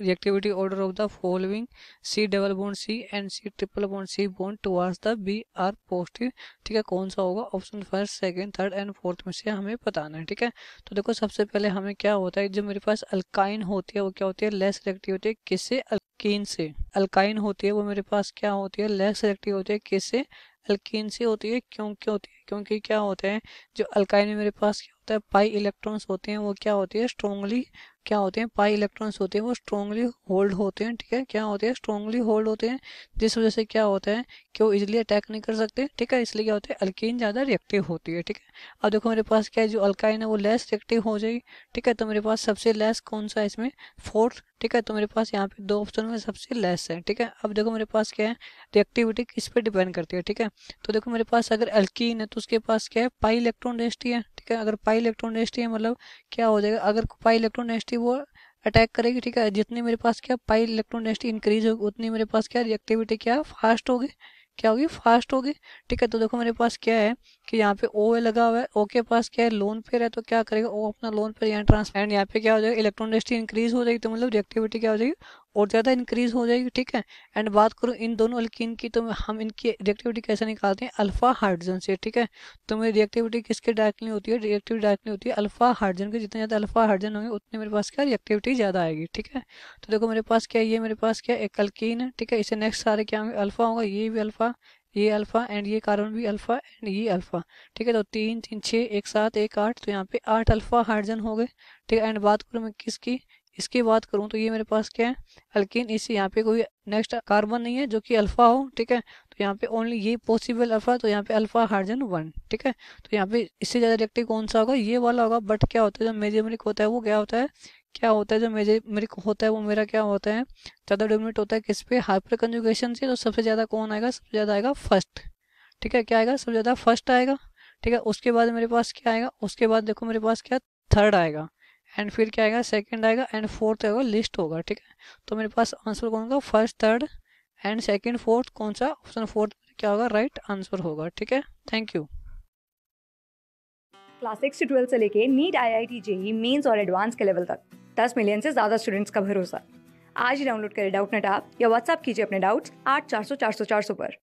reactivity order of the following C double bond C and C triple bond C bond towards the be are positive ठीक है कौन सा होगा option first second third and fourth में से हमें बताना है ठीक है तो देखो सबसे पहले हमें क्या होता है जो मेरे पास अल्काइन होती है वो क्या होती है लेस रिएक्टिव होती है किससे अल्किन से अल्काइन होती है वो मेरे पास क्या होती है लेस रिएक्टिव होती है किससे अल्किन से होती है क्यों क्यों होती है क्योंकि क्या होता है जो अल्काइन में मेरे पास क्या तो पाई इलेक्ट्रॉन्स होते हैं वो क्या होते हैं स्ट्रॉन्गली क्या होते हैं पाई इलेक्ट्रॉन्स होते हैं वो स्ट्रॉन्गली होल्ड होते हैं ठीक है क्या होते हैं स्ट्रॉन्गली होल्ड होते हैं जिस वजह से क्या होता है कि वो इजिली अटैक नहीं कर सकते ठीक है इसलिए क्या होता है अल्किन ज़्यादा रिएक्टिव होती है ठीक है अब देखो मेरे पास क्या है जो अल्काइन है वो लेस रिएक्टिव हो जाएगी ठीक है तो मेरे पास सबसे लेस कौन सा है इसमें फोर्थ ठीक है तो मेरे पास यहाँ पे दो ऑप्शन में सबसे लेस है ठीक है अब देखो मेरे पास क्या है रिएक्टिविटी किस पर डिपेंड करती है ठीक है तो देखो मेरे पास अगर अल्किन है तो उसके पास क्या है पाई इलेक्ट्रॉन डेस्टी है ठीक है अगर पाई इलेक्ट्रॉन डेंसिटी है मतलब क्या हो जाएगा अगर पाई इलेक्ट्रॉन डेंसिटी वो अटैक करेगी ठीक है जितनी मेरे पास क्या पाई इलेक्ट्रॉन डेंसिटी इंक्रीज होगी उतनी मेरे पास क्या रिएक्टिविटी क्या फास्ट होगी क्या होगी फास्ट होगी ठीक है तो देखो मेरे पास क्या है कि यहाँ पे ओ लगा हुआ है ओ के पास क्या है लोन पेयर है तो क्या करेगा ओ अपना लोन पेयर यहाँ ट्रांसपेरेंट यहाँ पे क्या हो जाएगा इलेक्ट्रॉन डेंसिटी इंक्रीज हो जाएगी तो मतलब रिएक्टिविटी क्या हो जाएगी और ज़्यादा इंक्रीज हो जाएगी ठीक है एंड बात करूँ इन दोनों अल्किन की तो हम इनकी रिएक्टिविटी कैसे निकालते हैं अल्फा हाइड्रोजन से ठीक है तो मेरी रिएक्टिविटी किसके डायरेक्टली होती है रिएक्टिविटी डायरेक्टली होती है अल्फा हाइड्रोजन के जितने ज़्यादा अल्फा हाइड्रोजन होंगे उतने मेरे पास क्या रिएक्टिविटी ज़्यादा आएगी ठीक है तो देखो मेरे पास क्या ये मेरे पास क्या एक अल्किन है ठीक है इसे नेक्स्ट सारे क्या होंगे अल्फा होगा ये भी अल्फा ये अल्फा एंड ये कार्बन भी अल्फा एंड ये अल्फा ठीक है तो तीन तीन छः एक सात एक आठ तो यहाँ पे आठ अल्फा हाइड्रोजन हो गए ठीक है एंड बात करूँ मैं किसकी इसकी बात करूँ तो ये मेरे पास क्या है अल्किन इससे e यहाँ पे कोई नेक्स्ट कार्बन नहीं है जो कि अल्फा हो ठीक है तो यहाँ पे ओनली ये पॉसिबल अल्फा तो यहाँ पे अल्फा हाइड्रोजन वन ठीक है तो यहाँ पे इससे ज़्यादा रिएक्टिव कौन सा होगा ये वाला होगा बट क्या होता है जो मेजेमरिक होता है वो क्या होता है क्या होता है जो मेरे होता है वो मेरा क्या होता है ज़्यादा डोमिनेट होता है किस पे हाइपर कंजुगेशन से तो सबसे ज़्यादा कौन आएगा सबसे ज़्यादा आएगा फर्स्ट ठीक है क्या आएगा सबसे ज़्यादा फर्स्ट आएगा ठीक है उसके बाद मेरे पास क्या आएगा उसके बाद देखो मेरे पास क्या थर्ड आएगा एंड फिर क्या आएगा सेकंड आएगा एंड फोर्थ आएगा लिस्ट होगा ठीक है तो मेरे पास आंसर कौन होगा first third and second fourth कौन सा ऑप्शन फोर्थ क्या होगा राइट आंसर होगा ठीक है थैंक यू क्लास सिक्स से ट्वेल्थ से लेके NEET I I T JEE mains और एडवांस के लेवल तक दस मिलियन से ज़्यादा स्टूडेंट्स का भरोसा आज ही डाउनलोड करें डाउट नेट आप या व्हाट्सअप कीजिए अपने डाउट्स आठ चार सौ चार सौ चार सौ पर